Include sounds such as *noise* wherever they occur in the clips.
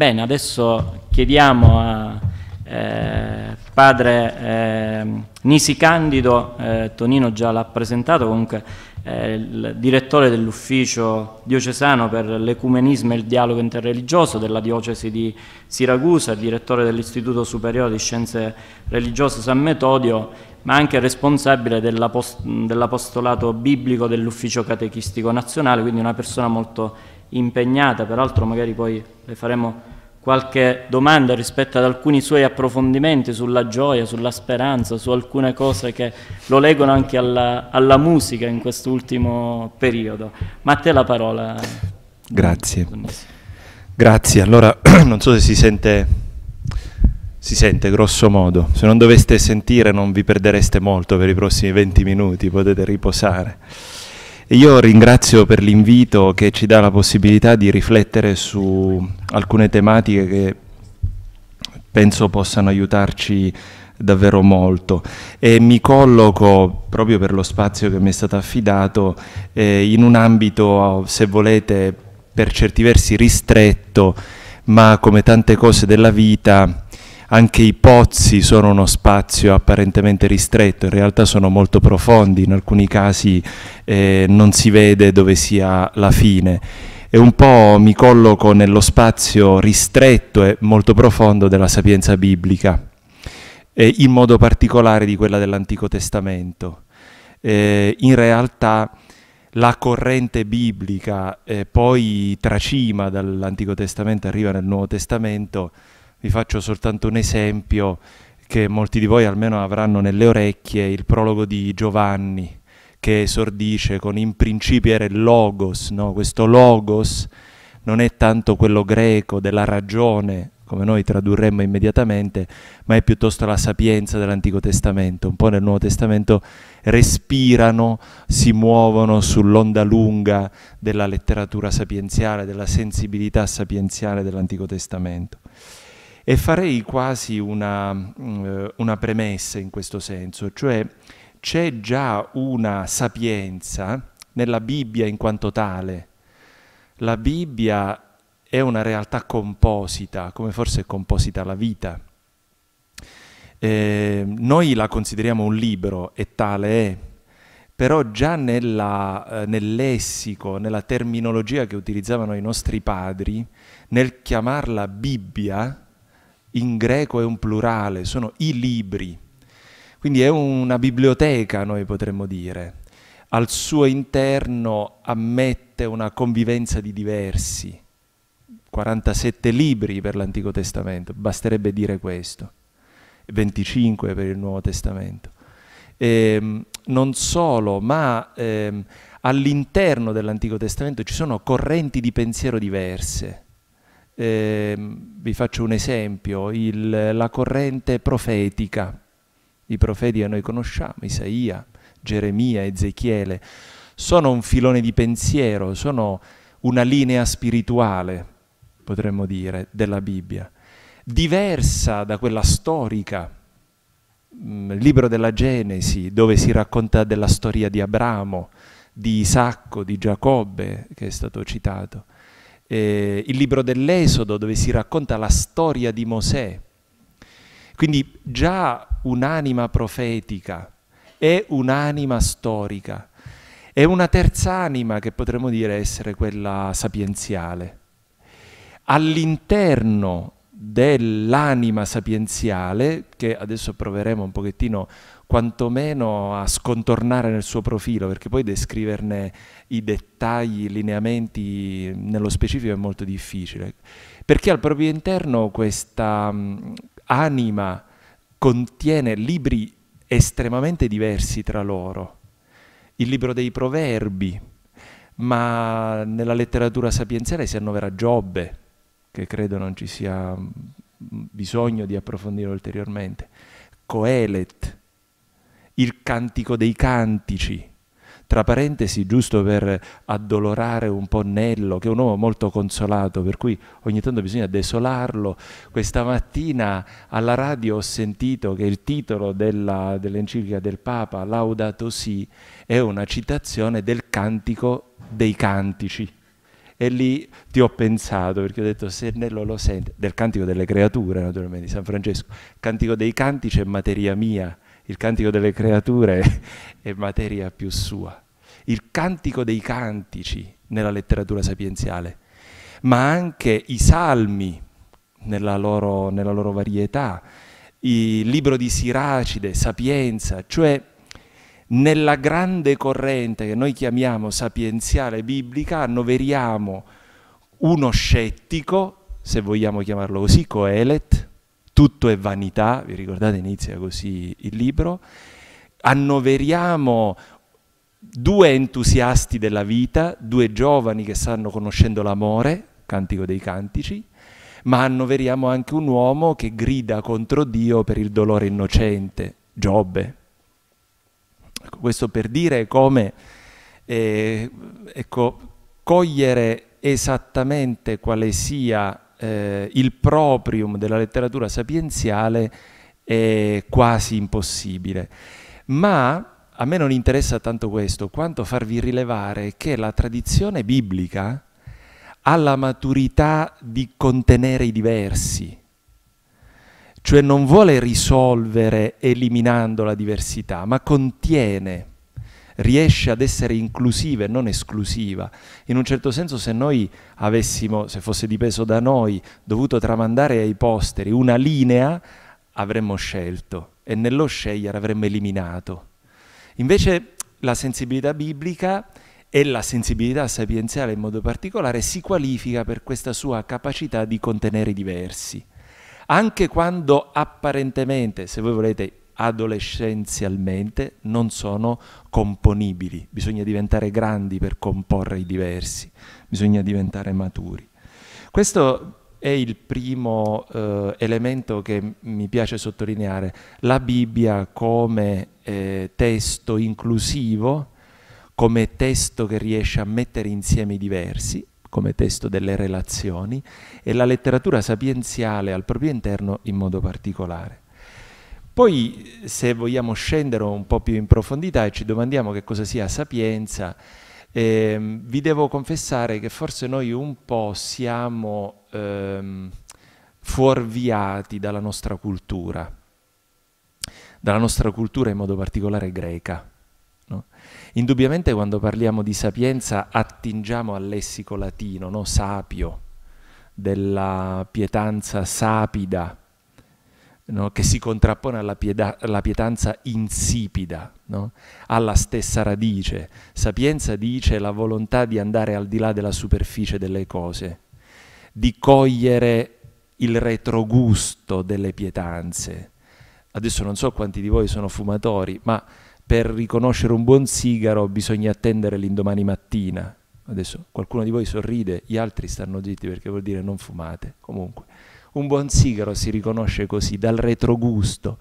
Bene, adesso chiediamo a eh, padre eh, Nisi Candido, eh, Tonino già l'ha presentato, comunque eh, il direttore dell'ufficio diocesano per l'ecumenismo e il dialogo interreligioso della diocesi di Siracusa, direttore dell'Istituto Superiore di Scienze Religiose San Metodio, ma anche responsabile dell'apostolato biblico dell'ufficio catechistico nazionale, quindi una persona molto impegnata, peraltro magari poi le faremo qualche domanda rispetto ad alcuni suoi approfondimenti sulla gioia, sulla speranza, su alcune cose che lo legano anche alla, alla musica in quest'ultimo periodo. Ma a te la parola. Grazie. Grazie, allora *clears throat* non so se si sente, si sente grosso modo, se non doveste sentire non vi perdereste molto per i prossimi 20 minuti, potete riposare. Io ringrazio per l'invito che ci dà la possibilità di riflettere su alcune tematiche che penso possano aiutarci davvero molto e mi colloco proprio per lo spazio che mi è stato affidato eh, in un ambito se volete per certi versi ristretto ma come tante cose della vita anche i pozzi sono uno spazio apparentemente ristretto, in realtà sono molto profondi, in alcuni casi eh, non si vede dove sia la fine e un po' mi colloco nello spazio ristretto e molto profondo della sapienza biblica, e in modo particolare di quella dell'Antico Testamento. Eh, in realtà la corrente biblica eh, poi tracima dall'Antico Testamento, arriva nel Nuovo Testamento, vi faccio soltanto un esempio che molti di voi almeno avranno nelle orecchie, il prologo di Giovanni che esordisce con in principio era il logos, no? questo logos non è tanto quello greco della ragione, come noi tradurremmo immediatamente, ma è piuttosto la sapienza dell'Antico Testamento. Un po' nel Nuovo Testamento respirano, si muovono sull'onda lunga della letteratura sapienziale, della sensibilità sapienziale dell'Antico Testamento. E farei quasi una, mm, eh, una premessa in questo senso, cioè c'è già una sapienza nella Bibbia in quanto tale. La Bibbia è una realtà composita, come forse è composita la vita. Eh, noi la consideriamo un libro e tale è, però già nella, eh, nel lessico, nella terminologia che utilizzavano i nostri padri, nel chiamarla Bibbia, in greco è un plurale, sono i libri. Quindi è una biblioteca, noi potremmo dire. Al suo interno ammette una convivenza di diversi. 47 libri per l'Antico Testamento, basterebbe dire questo. 25 per il Nuovo Testamento. E, ehm, non solo, ma eh, all'interno dell'Antico Testamento ci sono correnti di pensiero diverse eh, vi faccio un esempio, il, la corrente profetica, i profeti che noi conosciamo, Isaia, Geremia, Ezechiele, sono un filone di pensiero, sono una linea spirituale, potremmo dire, della Bibbia, diversa da quella storica, mm, il libro della Genesi, dove si racconta della storia di Abramo, di Isacco, di Giacobbe, che è stato citato eh, il libro dell'Esodo dove si racconta la storia di Mosè. Quindi già un'anima profetica è un'anima storica, è una terza anima che potremmo dire essere quella sapienziale. All'interno dell'anima sapienziale, che adesso proveremo un pochettino quantomeno a scontornare nel suo profilo, perché poi descriverne i dettagli, i lineamenti nello specifico è molto difficile. Perché al proprio interno questa mh, anima contiene libri estremamente diversi tra loro. Il libro dei proverbi, ma nella letteratura sapienziale si annovera Giobbe, che credo non ci sia bisogno di approfondire ulteriormente, Coelet, il cantico dei cantici. Tra parentesi, giusto per addolorare un po' Nello, che è un uomo molto consolato, per cui ogni tanto bisogna desolarlo. Questa mattina alla radio ho sentito che il titolo dell'enciclica del Papa, Laudato Si, è una citazione del cantico dei cantici e lì ti ho pensato perché ho detto se Nello lo sente del cantico delle creature naturalmente di San Francesco cantico dei cantici è materia mia il cantico delle creature *laughs* è materia più sua, il cantico dei cantici nella letteratura sapienziale, ma anche i salmi nella loro, nella loro varietà, il libro di Siracide, Sapienza, cioè nella grande corrente che noi chiamiamo sapienziale biblica annoveriamo uno scettico, se vogliamo chiamarlo così, Coelet, tutto è vanità, vi ricordate inizia così il libro, annoveriamo due entusiasti della vita, due giovani che stanno conoscendo l'amore, Cantico dei Cantici, ma annoveriamo anche un uomo che grida contro Dio per il dolore innocente, Giobbe. Ecco, questo per dire come eh, ecco, cogliere esattamente quale sia eh, il proprium della letteratura sapienziale è quasi impossibile. Ma a me non interessa tanto questo quanto farvi rilevare che la tradizione biblica ha la maturità di contenere i diversi, cioè non vuole risolvere eliminando la diversità, ma contiene riesce ad essere inclusiva e non esclusiva. In un certo senso se noi avessimo, se fosse dipeso da noi, dovuto tramandare ai posteri una linea, avremmo scelto e nello scegliere avremmo eliminato. Invece la sensibilità biblica e la sensibilità sapienziale in modo particolare si qualifica per questa sua capacità di contenere i diversi. Anche quando apparentemente, se voi volete, adolescenzialmente non sono componibili, bisogna diventare grandi per comporre i diversi, bisogna diventare maturi. Questo è il primo eh, elemento che mi piace sottolineare, la Bibbia come eh, testo inclusivo, come testo che riesce a mettere insieme i diversi, come testo delle relazioni, e la letteratura sapienziale al proprio interno in modo particolare. Poi se vogliamo scendere un po' più in profondità e ci domandiamo che cosa sia sapienza, eh, vi devo confessare che forse noi un po' siamo ehm, fuorviati dalla nostra cultura, dalla nostra cultura in modo particolare greca. No? Indubbiamente quando parliamo di sapienza attingiamo al lessico latino, no? sapio, della pietanza sapida, no? che si contrappone alla, pietà, alla pietanza insipida, no? alla stessa radice. Sapienza dice la volontà di andare al di là della superficie delle cose, di cogliere il retrogusto delle pietanze. Adesso non so quanti di voi sono fumatori, ma per riconoscere un buon sigaro bisogna attendere l'indomani mattina. Adesso qualcuno di voi sorride, gli altri stanno zitti perché vuol dire non fumate. Comunque. Un buon sigaro si riconosce così, dal retrogusto.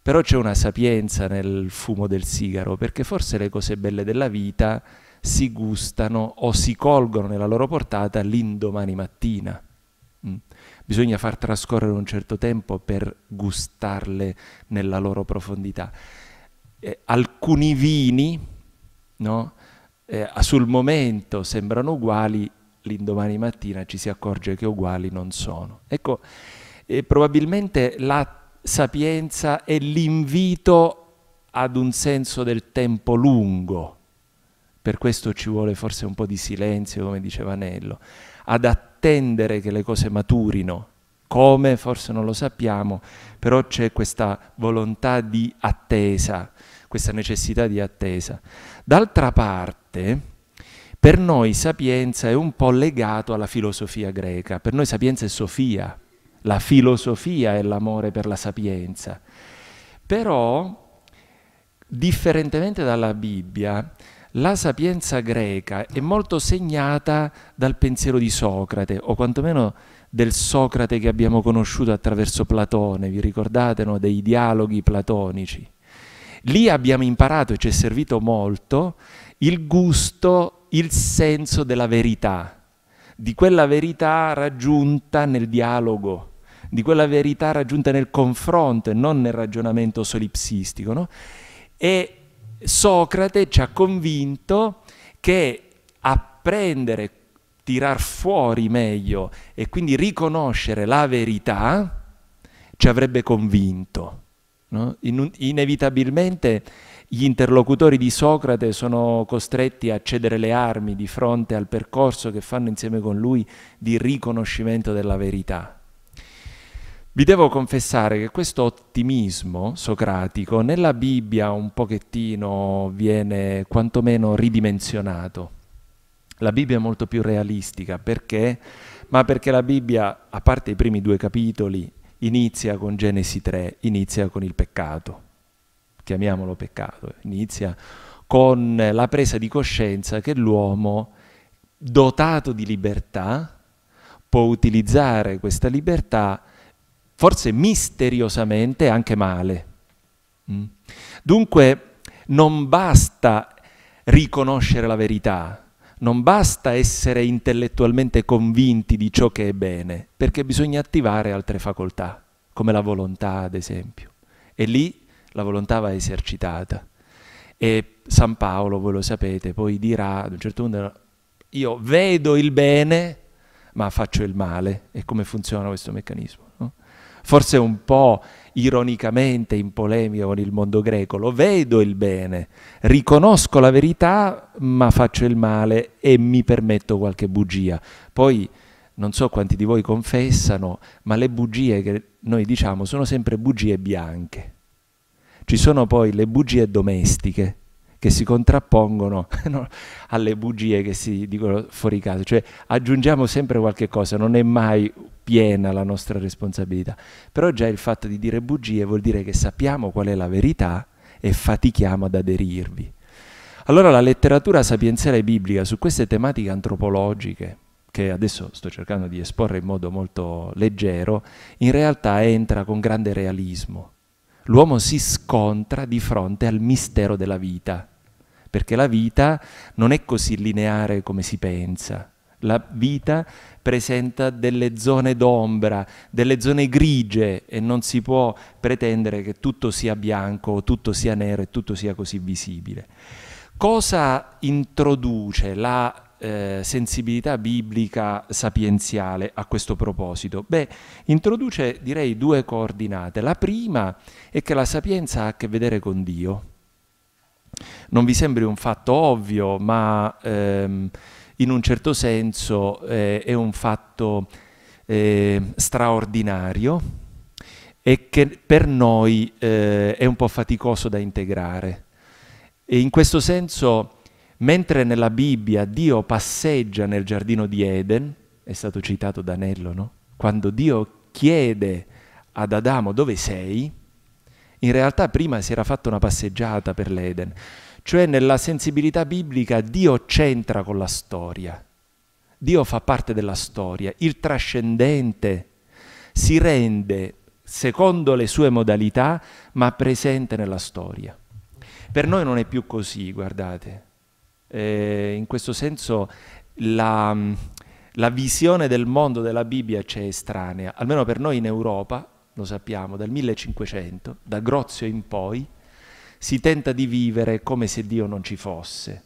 Però c'è una sapienza nel fumo del sigaro, perché forse le cose belle della vita si gustano o si colgono nella loro portata l'indomani mattina. Mm. Bisogna far trascorrere un certo tempo per gustarle nella loro profondità. Eh, alcuni vini, no? eh, sul momento sembrano uguali, l'indomani mattina ci si accorge che uguali non sono. Ecco, eh, probabilmente la sapienza è l'invito ad un senso del tempo lungo, per questo ci vuole forse un po' di silenzio, come diceva Nello, ad attendere che le cose maturino, come forse non lo sappiamo, però c'è questa volontà di attesa, questa necessità di attesa. D'altra parte, per noi sapienza è un po' legato alla filosofia greca, per noi sapienza è Sofia, la filosofia è l'amore per la sapienza. Però, differentemente dalla Bibbia, la sapienza greca è molto segnata dal pensiero di Socrate, o quantomeno del Socrate che abbiamo conosciuto attraverso Platone, vi ricordate no? dei dialoghi platonici? Lì abbiamo imparato e ci è servito molto il gusto il senso della verità, di quella verità raggiunta nel dialogo, di quella verità raggiunta nel confronto e non nel ragionamento solipsistico. No? E Socrate ci ha convinto che apprendere, tirar fuori meglio e quindi riconoscere la verità ci avrebbe convinto. No? In, inevitabilmente gli interlocutori di Socrate sono costretti a cedere le armi di fronte al percorso che fanno insieme con lui di riconoscimento della verità. Vi devo confessare che questo ottimismo socratico nella Bibbia un pochettino viene quantomeno ridimensionato. La Bibbia è molto più realistica perché? Ma perché la Bibbia, a parte i primi due capitoli inizia con Genesi 3, inizia con il peccato, chiamiamolo peccato, inizia con la presa di coscienza che l'uomo dotato di libertà può utilizzare questa libertà forse misteriosamente anche male. Mm? Dunque non basta riconoscere la verità, non basta essere intellettualmente convinti di ciò che è bene, perché bisogna attivare altre facoltà, come la volontà ad esempio. E lì la volontà va esercitata. E San Paolo, voi lo sapete, poi dirà ad un certo punto, io vedo il bene, ma faccio il male. E come funziona questo meccanismo? forse un po' ironicamente in polemica con il mondo greco, lo vedo il bene, riconosco la verità ma faccio il male e mi permetto qualche bugia. Poi non so quanti di voi confessano, ma le bugie che noi diciamo sono sempre bugie bianche. Ci sono poi le bugie domestiche, che si contrappongono *laughs* no, alle bugie che si dicono fuori caso, cioè aggiungiamo sempre qualche cosa, non è mai piena la nostra responsabilità, però già il fatto di dire bugie vuol dire che sappiamo qual è la verità e fatichiamo ad aderirvi. Allora la letteratura sapienziale biblica su queste tematiche antropologiche, che adesso sto cercando di esporre in modo molto leggero, in realtà entra con grande realismo l'uomo si scontra di fronte al mistero della vita, perché la vita non è così lineare come si pensa. La vita presenta delle zone d'ombra, delle zone grigie e non si può pretendere che tutto sia bianco, tutto sia nero e tutto sia così visibile. Cosa introduce la eh, sensibilità biblica sapienziale a questo proposito? Beh, introduce direi due coordinate. La prima è che la sapienza ha a che vedere con Dio. Non vi sembri un fatto ovvio, ma ehm, in un certo senso eh, è un fatto eh, straordinario e che per noi eh, è un po' faticoso da integrare. E in questo senso Mentre nella Bibbia Dio passeggia nel giardino di Eden, è stato citato da Nello, no? Quando Dio chiede ad Adamo dove sei, in realtà prima si era fatta una passeggiata per l'Eden. Cioè nella sensibilità biblica Dio c'entra con la storia. Dio fa parte della storia, il trascendente si rende secondo le sue modalità, ma presente nella storia. Per noi non è più così, guardate. Eh, in questo senso la, mm, la visione del mondo della Bibbia c'è estranea, almeno per noi in Europa, lo sappiamo, dal 1500, da Grozio in poi, si tenta di vivere come se Dio non ci fosse.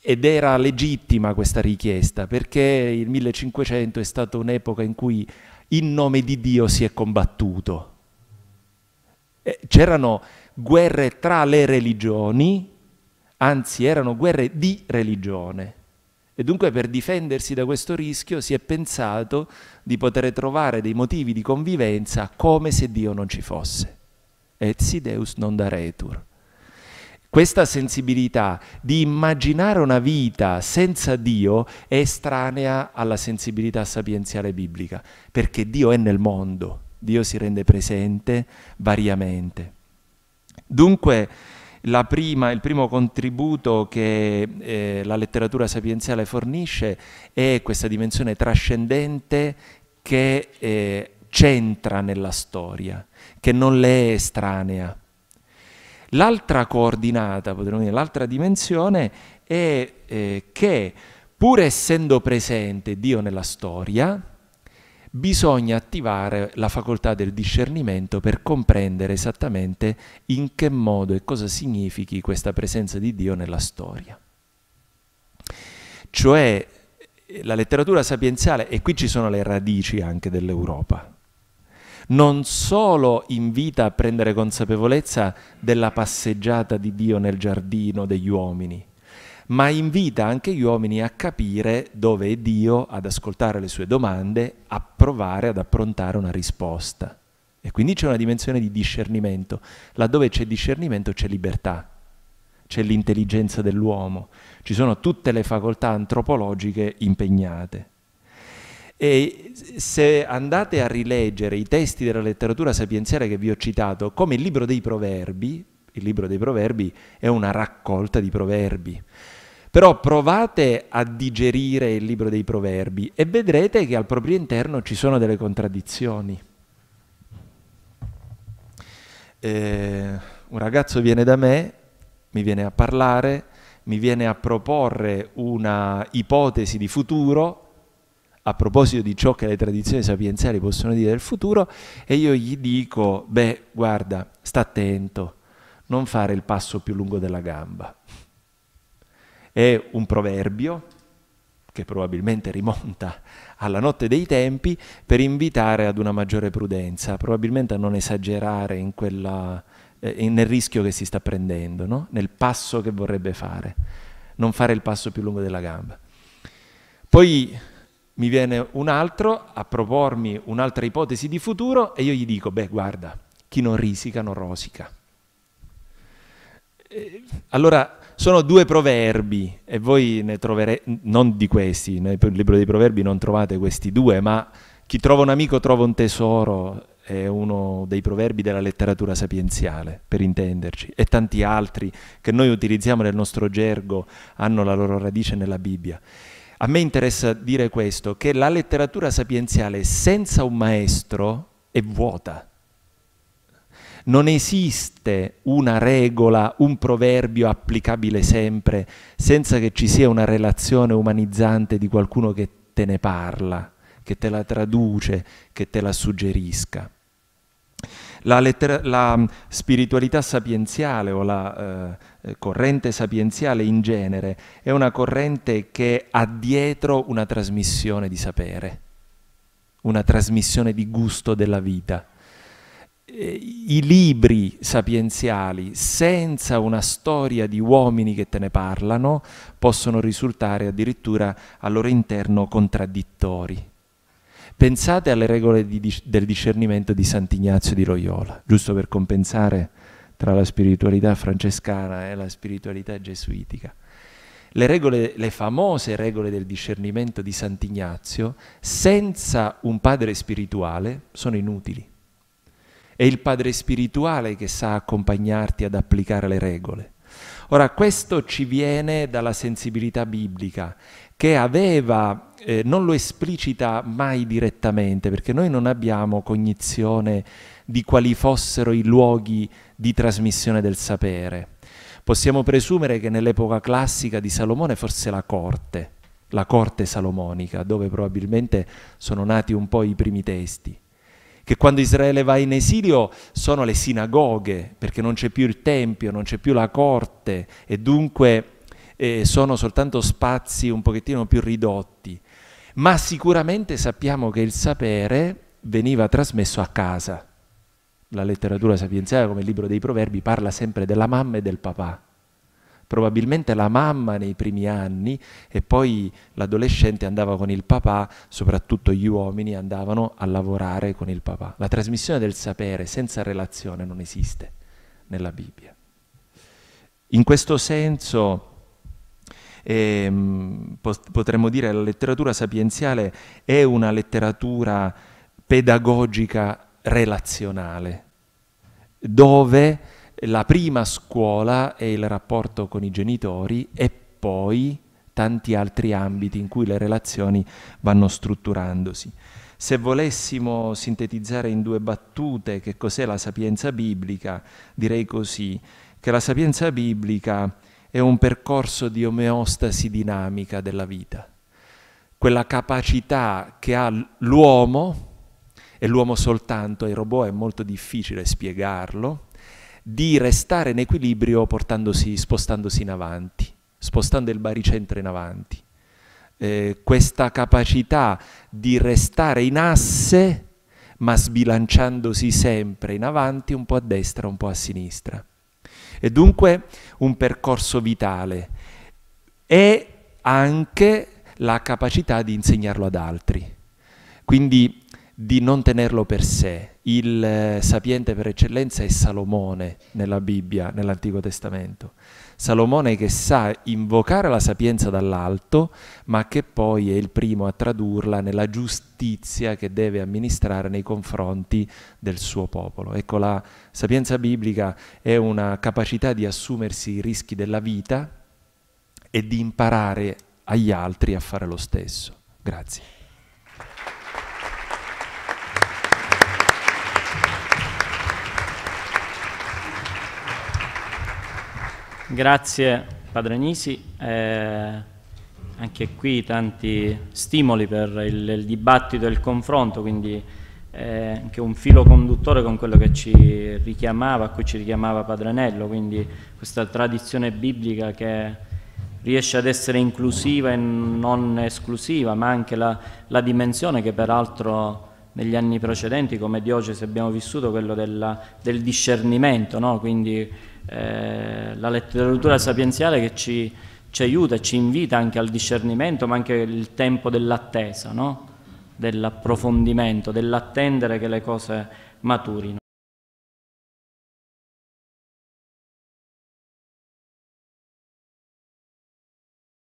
Ed era legittima questa richiesta, perché il 1500 è stata un'epoca in cui in nome di Dio si è combattuto. Eh, c'erano guerre tra le religioni, anzi erano guerre di religione. E dunque per difendersi da questo rischio si è pensato di poter trovare dei motivi di convivenza come se Dio non ci fosse. Et si Deus non daretur. Questa sensibilità di immaginare una vita senza Dio è estranea alla sensibilità sapienziale biblica, perché Dio è nel mondo, Dio si rende presente variamente. Dunque, prima, il primo contributo che eh, la letteratura sapienziale fornisce è questa dimensione trascendente che eh, c'entra nella storia, che non le è estranea. L'altra coordinata, potremmo dire, l'altra dimensione è eh, che pur essendo presente Dio nella storia, bisogna attivare la facoltà del discernimento per comprendere esattamente in che modo e cosa significhi questa presenza di Dio nella storia. Cioè la letteratura sapienziale, e qui ci sono le radici anche dell'Europa, non solo invita a prendere consapevolezza della passeggiata di Dio nel giardino degli uomini, ma invita anche gli uomini a capire dove è Dio, ad ascoltare le sue domande, a provare ad approntare una risposta. E quindi c'è una dimensione di discernimento. Laddove c'è discernimento c'è libertà, c'è l'intelligenza dell'uomo, ci sono tutte le facoltà antropologiche impegnate. E se andate a rileggere i testi della letteratura sapienziale che vi ho citato, come il libro dei proverbi, il libro dei proverbi è una raccolta di proverbi. Però provate a digerire il libro dei proverbi e vedrete che al proprio interno ci sono delle contraddizioni. Eh, un ragazzo viene da me, mi viene a parlare, mi viene a proporre una ipotesi di futuro a proposito di ciò che le tradizioni sapienziali possono dire del futuro e io gli dico, beh, guarda, sta attento, non fare il passo più lungo della gamba. È un proverbio che probabilmente rimonta alla notte dei tempi per invitare ad una maggiore prudenza, probabilmente a non esagerare in quella, eh, nel rischio che si sta prendendo, no? nel passo che vorrebbe fare, non fare il passo più lungo della gamba. Poi mi viene un altro a propormi un'altra ipotesi di futuro e io gli dico, beh guarda, chi non risica non rosica. Allora, sono due proverbi e voi ne troverete, non di questi, nel libro dei proverbi non trovate questi due, ma chi trova un amico trova un tesoro, è uno dei proverbi della letteratura sapienziale, per intenderci, e tanti altri che noi utilizziamo nel nostro gergo hanno la loro radice nella Bibbia. A me interessa dire questo, che la letteratura sapienziale senza un maestro è vuota non esiste una regola, un proverbio applicabile sempre senza che ci sia una relazione umanizzante di qualcuno che te ne parla, che te la traduce, che te la suggerisca. La, lettera, la, mm, spiritualità sapienziale o la eh, eh, corrente sapienziale in genere è una corrente che ha dietro una trasmissione di sapere, una trasmissione di gusto della vita. Eh, i libri sapienziali senza una storia di uomini che te ne parlano possono risultare addirittura al loro interno contraddittori. Pensate alle regole di, del discernimento di Sant'Ignazio di Loyola, giusto per compensare tra la spiritualità francescana e la spiritualità gesuitica. Le, regole, le famose regole del discernimento di Sant'Ignazio, senza un padre spirituale, sono inutili è il Padre spirituale che sa accompagnarti ad applicare le regole. Ora, questo ci viene dalla sensibilità biblica che aveva, eh, non lo esplicita mai direttamente, perché noi non abbiamo cognizione di quali fossero i luoghi di trasmissione del sapere. Possiamo presumere che nell'epoca classica di Salomone fosse la corte, la corte salomonica, dove probabilmente sono nati un po' i primi testi che quando Israele va in esilio sono le sinagoghe, perché non c'è più il Tempio, non c'è più la corte e dunque eh, sono soltanto spazi un pochettino più ridotti. Ma sicuramente sappiamo che il sapere veniva trasmesso a casa. La letteratura sapienziale, come il libro dei proverbi, parla sempre della mamma e del papà probabilmente la mamma nei primi anni e poi l'adolescente andava con il papà, soprattutto gli uomini andavano a lavorare con il papà. La trasmissione del sapere senza relazione non esiste nella Bibbia. In questo senso ehm, potremmo dire che la letteratura sapienziale è una letteratura pedagogica relazionale, dove la prima scuola è il rapporto con i genitori e poi tanti altri ambiti in cui le relazioni vanno strutturandosi. Se volessimo sintetizzare in due battute che cos'è la sapienza biblica, direi così, che la sapienza biblica è un percorso di omeostasi dinamica della vita, quella capacità che ha l'uomo, e l'uomo soltanto ai robot è molto difficile spiegarlo, di restare in equilibrio spostandosi in avanti, spostando il baricentro in avanti. Eh, questa capacità di restare in asse ma sbilanciandosi sempre in avanti, un po' a destra, un po' a sinistra. E dunque un percorso vitale e anche la capacità di insegnarlo ad altri, quindi di non tenerlo per sé, il eh, sapiente per eccellenza è Salomone nella Bibbia, nell'Antico Testamento. Salomone che sa invocare la sapienza dall'alto, ma che poi è il primo a tradurla nella giustizia che deve amministrare nei confronti del suo popolo. Ecco, la sapienza biblica è una capacità di assumersi i rischi della vita e di imparare agli altri a fare lo stesso. Grazie. Grazie Padre Nisi, eh, anche qui tanti stimoli per il, il dibattito e il confronto, quindi eh, anche un filo conduttore con quello che ci richiamava, a cui ci richiamava Padre Nello, quindi questa tradizione biblica che riesce ad essere inclusiva e non esclusiva, ma anche la, la dimensione che peraltro negli anni precedenti come diocesi abbiamo vissuto, quello della, del discernimento, no? quindi eh, la letteratura sapienziale che ci, ci, aiuta, ci invita anche al discernimento, ma anche il tempo dell'attesa, no? dell'approfondimento, dell'attendere che le cose maturino.